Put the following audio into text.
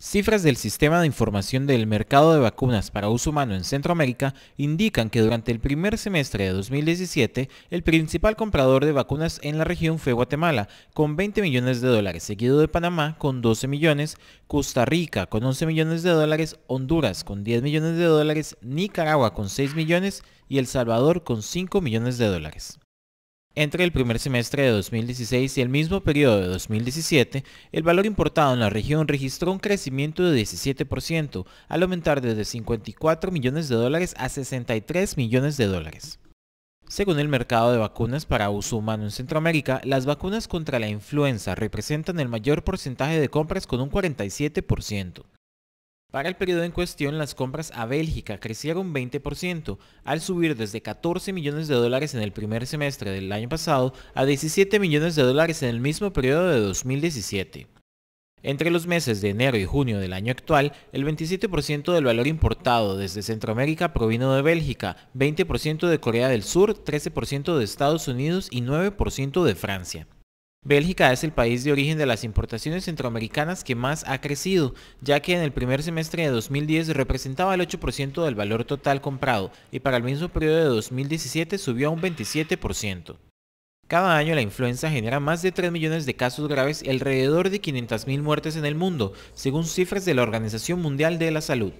Cifras del Sistema de Información del Mercado de Vacunas para Uso Humano en Centroamérica indican que durante el primer semestre de 2017, el principal comprador de vacunas en la región fue Guatemala, con 20 millones de dólares, seguido de Panamá, con 12 millones, Costa Rica, con 11 millones de dólares, Honduras, con 10 millones de dólares, Nicaragua, con 6 millones y El Salvador, con 5 millones de dólares. Entre el primer semestre de 2016 y el mismo periodo de 2017, el valor importado en la región registró un crecimiento de 17%, al aumentar desde 54 millones de dólares a 63 millones de dólares. Según el mercado de vacunas para uso humano en Centroamérica, las vacunas contra la influenza representan el mayor porcentaje de compras con un 47%. Para el periodo en cuestión, las compras a Bélgica crecieron 20%, al subir desde 14 millones de dólares en el primer semestre del año pasado a 17 millones de dólares en el mismo periodo de 2017. Entre los meses de enero y junio del año actual, el 27% del valor importado desde Centroamérica provino de Bélgica, 20% de Corea del Sur, 13% de Estados Unidos y 9% de Francia. Bélgica es el país de origen de las importaciones centroamericanas que más ha crecido, ya que en el primer semestre de 2010 representaba el 8% del valor total comprado y para el mismo periodo de 2017 subió a un 27%. Cada año la influenza genera más de 3 millones de casos graves y alrededor de 500.000 muertes en el mundo, según cifras de la Organización Mundial de la Salud.